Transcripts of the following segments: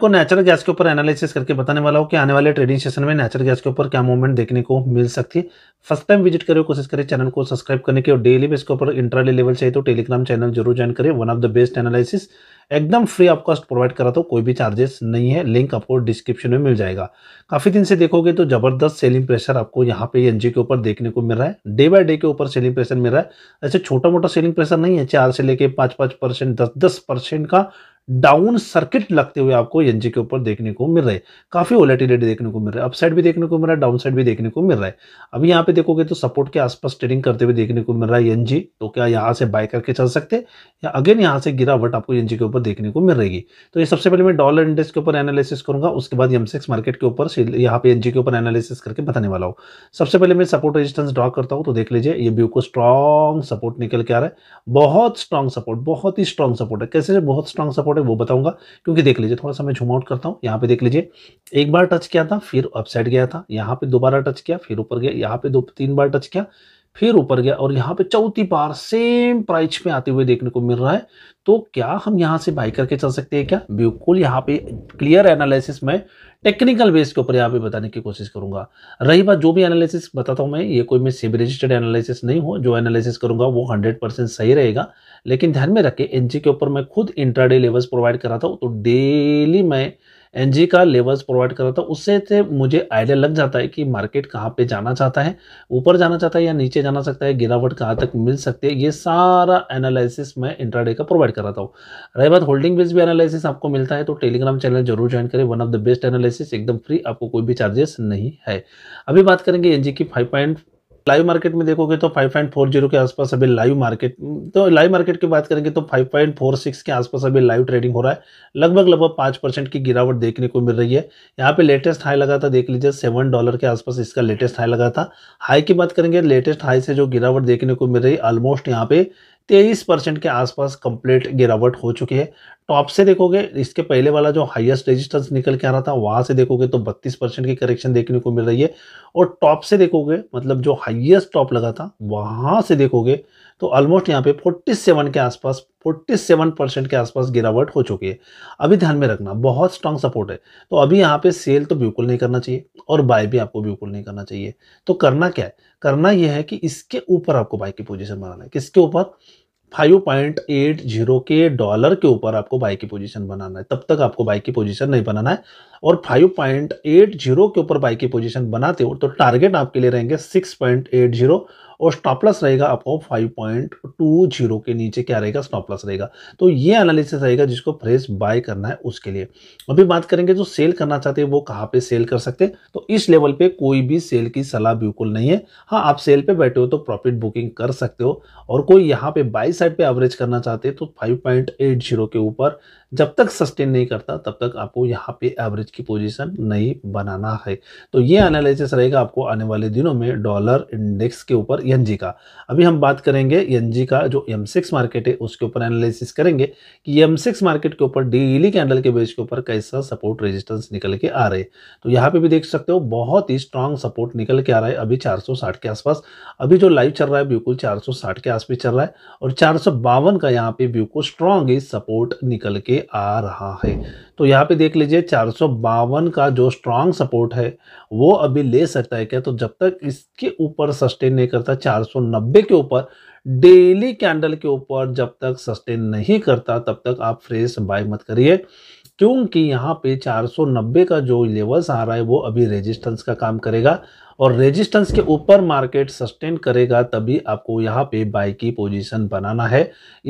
आपको natural gas के ऊपर एनालिसिस करके बताने वाला हूँ कि आने वाले ट्रेडिंग सेशन में नेचुरल गैस के ऊपर क्या मूवमेंट देखने को मिल सकती है फर्स्ट टाइम विजिट करें कोशिश करें चैनल को सब्सक्राइब करने की और डेली बेस के ऊपर इंट्राडे लेवल चाहिए तो टेलीग्राम चैनल जरूर ज्वाइन करें one of the best analysis एकदम फ्री ऑफ कॉस्ट प्रोवाइड करा तो कोई भी चार्जेस नहीं है लिंक आपको डिस्क्रिप्शन में मिल जाएगा काफ़ी दिन से देखोगे तो जबरदस्त सेलिंग प्रेशर आपको यहाँ पे एनजी के ऊपर देखने को मिल रहा है डे बाय डे के ऊपर सेलिंग प्रेशर मिल रहा है ऐसे छोटा मोटा सेलिंग प्रेशर नहीं है चार से लेके पाँच पाँच परसेंट दस दस परसेंट का डाउन सर्किट लगते हुए आपको एन के ऊपर देखने को मिल रहे काफ़ी ओलेटिलिटी देखने को मिल रहा है अपसाइड भी देखने को मिल रहा है डाउन साइड भी देखने को मिल रहा है अभी यहाँ पे देखोगे तो सपोर्ट के आसपास ट्रेडिंग करते हुए देखने को मिल रहा है एन तो क्या यहाँ से बाय करके चल सकते या अगेन यहाँ से गिरावट आपको एन के ऊपर देखने को मिल रहेगी तो ये सबसे पहले मैं डॉलर इंडेक्स के ऊपर एनालिसिस करूंगा उसके बाद एम मार्केट के ऊपर यहाँ पे एन के ऊपर एनालिसिस करके बताने वाला हूँ सबसे पहले मैं सपोर्ट रजिस्टेंस ड्रॉ करता हूँ तो देख लीजिए ये व्यू को स्ट्रॉन्ग सपोर्ट निकल के आ रहा है बहुत स्ट्रॉन्ग सपोर्ट बहुत ही स्ट्रॉन्ग सपोर्ट है कैसे बहुत स्ट्रॉन्ग सपोर्ट है वो बताऊंगा क्योंकि देख लीजिए थोड़ा सा मैं झूम आउट करता हूँ यहाँ पे देख लीजिए एक बार टच किया था फिर अपसाइड गया था यहाँ पे दोबारा टच किया फिर ऊपर गया यहाँ पे दो तीन बार टच किया फिर ऊपर गया और यहाँ पे चौथी बार सेम प्राइस पे आते हुए देखने को मिल रहा है तो क्या हम यहाँ से बाई करके चल सकते हैं क्या बिल्कुल यहाँ पे क्लियर एनालिसिस में टेक्निकल बेस के ऊपर यहाँ पे बताने की कोशिश करूंगा रही बात जो भी एनालिसिस बताता हूँ मैं ये कोई मैं सेबी रजिस्टर्ड एनालिसिस नहीं हूँ जो एनालिसिस करूंगा वो 100 परसेंट सही रहेगा लेकिन ध्यान में रखें एनजी के ऊपर मैं खुद इंट्राडे लेवल्स प्रोवाइड कराता हूँ तो डेली मैं एनजी का लेवल्स प्रोवाइड कर रहा था उससे से तो मुझे आइडिया लग जाता है कि मार्केट कहाँ पे जाना चाहता है ऊपर जाना चाहता है या नीचे जाना सकता है गिरावट कहाँ तक मिल सकती है ये सारा एनालिसिस मैं इंट्राडे का प्रोवाइड कराता हूँ रही बात होल्डिंग बेस भी एनालिसिस आपको मिलता है तो टेलीग्राम चैनल जरूर ज्वाइन करें one of the best analysis एकदम फ्री आपको कोई भी चार्जेस नहीं है अभी बात करेंगे एनजी की फाइव पॉइंट लाइव मार्केट में देखोगे तो 5.40 के आसपास अभी लाइव मार्केट तो लाइव मार्केट की बात करेंगे तो 5.46 के आसपास अभी लाइव ट्रेडिंग हो रहा है लगभग लगभग पांच परसेंट की गिरावट देखने को मिल रही है यहाँ पे लेटेस्ट हाई लगा था देख लीजिए सेवन डॉलर के आसपास इसका लेटेस्ट हाई लगा था हाई की बात करेंगे लेटेस्ट हाई से जो गिरावट देखने को मिल रही है ऑलमोस्ट यहाँ पे तेईस परसेंट के आसपास कंप्लीट गिरावट हो चुकी है टॉप से देखोगे इसके पहले वाला जो हाईएस्ट रेजिस्टेंस निकल के आ रहा था वहाँ से देखोगे तो बत्तीस परसेंट की करेक्शन देखने को मिल रही है और टॉप से देखोगे मतलब जो हाईएस्ट टॉप लगा था वहाँ से देखोगे तो ऑलमोस्ट यहाँ पे फोर्टी सेवन के आसपास 47 परसेंट के आसपास गिरावट हो चुकी है अभी ध्यान में रखना बहुत स्ट्रांग सपोर्ट है तो अभी यहाँ पे सेल तो बिल्कुल नहीं करना चाहिए और बाय भी आपको बिल्कुल नहीं करना चाहिए तो करना क्या है करना यह है कि इसके ऊपर आपको बाय की पोजीशन बनाना है किसके ऊपर फाइव पॉइंट एट जीरो के डॉलर के ऊपर आपको बाई की पोजीशन बनाना है तब तक आपको बाय की पोजीशन नहीं बनाना है और 5.80 के ऊपर बाय की पोजीशन बनाते हो तो टारगेट आपके लिए रहेंगे 6.80 और स्टॉपलस रहेगा आपको 5.20 के नीचे क्या रहेगा स्टॉपलस रहेगा तो ये एनालिसिस रहेगा जिसको फ्रेश बाय करना है उसके लिए अभी बात करेंगे जो सेल करना चाहते हैं वो कहाँ पे सेल कर सकते हैं तो इस लेवल पे कोई भी सेल की सलाह बिल्कुल नहीं है हाँ आप सेल पर बैठे हो तो प्रॉफिट बुकिंग कर सकते हो और कोई यहाँ पे बाई साइड पर एवरेज करना चाहते हैं तो फाइव के ऊपर जब तक सस्टेन नहीं करता तब तक आपको यहाँ पे एवरेज की पोजीशन नहीं बनाना है तो ये एनालिसिस रहेगा आपको आने वाले दिनों में डॉलर इंडेक्स के ऊपर एन का अभी हम बात करेंगे एन का जो एम मार्केट है उसके ऊपर एनालिसिस करेंगे कि एम मार्केट के ऊपर डेली कैंडल के बेच के ऊपर कैसा सपोर्ट रेजिस्टेंस निकल के आ रहे तो यहाँ पे भी देख सकते हो बहुत ही स्ट्रांग सपोर्ट निकल के आ रहा है अभी चार के आसपास अभी जो लाइव चल रहा है बिल्कुल चार के आसपास चल रहा है और चार का यहाँ पे बिल्कुल स्ट्रांग सपोर्ट निकल के आ रहा है तो यहाँ पे देख लीजिए बावन का जो स्ट्रांग सपोर्ट है वो अभी ले सकता है क्या तो जब तक इसके ऊपर सस्टेन नहीं करता 490 के ऊपर डेली कैंडल के ऊपर जब तक सस्टेन नहीं करता तब तक आप फ्रेश बाय मत करिए क्योंकि यहाँ पे 490 का जो लेवल्स आ रहा है वो अभी रेजिस्टेंस का काम करेगा और रेजिस्टेंस के ऊपर मार्केट सस्टेन करेगा तभी आपको यहाँ पे बाई की पोजीशन बनाना है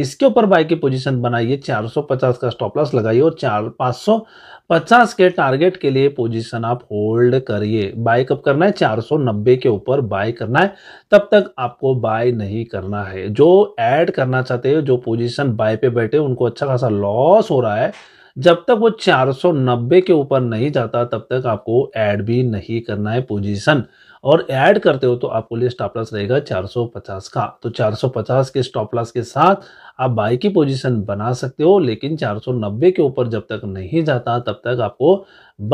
इसके ऊपर बाई की पोजीशन बनाइए 450 का स्टॉप लॉस लगाइए और चार पाँच के टारगेट के लिए पोजीशन आप होल्ड करिए बाय कब करना है 490 के ऊपर बाय करना है तब तक आपको बाय नहीं करना है जो ऐड करना चाहते हो जो पोजिशन बाय पे बैठे उनको अच्छा खासा लॉस हो रहा है जब तक वो 490 के ऊपर नहीं जाता तब तक आपको ऐड भी नहीं करना है पोजीशन और ऐड करते हो तो आपको लिए स्टॉप लॉस रहेगा 450 का तो 450 के स्टॉप लॉस के साथ आप बाई की पोजीशन बना सकते हो लेकिन 490 के ऊपर जब तक नहीं जाता तब तक आपको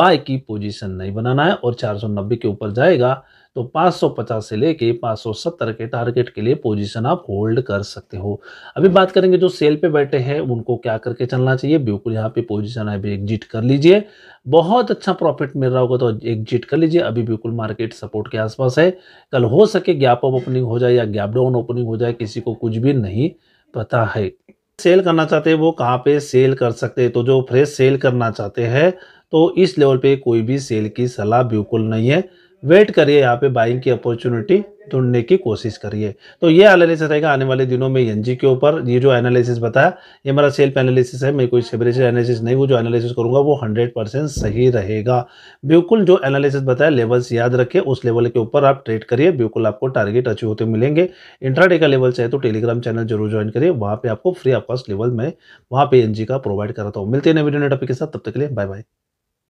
बाई की पोजीशन नहीं बनाना है और 490 के ऊपर जाएगा तो 550 से लेके 570 के टारगेट के लिए पोजीशन आप होल्ड कर सकते हो अभी बात करेंगे जो सेल पे बैठे हैं उनको क्या करके चलना चाहिए बिल्कुल यहाँ पे पोजीशन अभी एग्जिट कर लीजिए बहुत अच्छा प्रॉफिट मिल रहा होगा तो एग्जिट कर लीजिए अभी बिल्कुल मार्केट सपोर्ट के आसपास है कल हो सके गैप अप ओपनिंग हो जाए या गैप डाउन ओपनिंग हो जाए किसी को कुछ भी नहीं पता है सेल करना चाहते हैं वो कहाँ पे सेल कर सकते हैं तो जो फ्रेश सेल करना चाहते हैं तो इस लेवल पे कोई भी सेल की सलाह बिल्कुल नहीं है वेट करिए यहाँ पे बाइंग की अपॉर्चुनिटी ढूंढने की कोशिश करिए तो ये एनालिसिस रहेगा आने वाले दिनों में एन के ऊपर ये जो एनालिसिस बताया ये मेरा सेल्फ एनालिसिस है मैं कोई सेपरेशन एनालिसिस नहीं वो जो एनालिसिस करूँगा वो हंड्रेड परसेंट सही रहेगा बिल्कुल जो एनालिसिस बताया लेवल्स याद रखिए उस लेवल के ऊपर आप ट्रेड करिए बिल्कुल आपको टारगेट अचीव होते मिलेंगे इंट्राडे का लेवल चाहिए तो टेलीग्राम चैनल जरूर ज्वाइन करिए वहाँ पर आपको फ्री ऑफ कॉस्ट लेवल में वहाँ पर एन का प्रोवाइड कराता हूँ मिलते हैं नए वीडियो नेटअप के साथ तब तक के लिए बाय बाय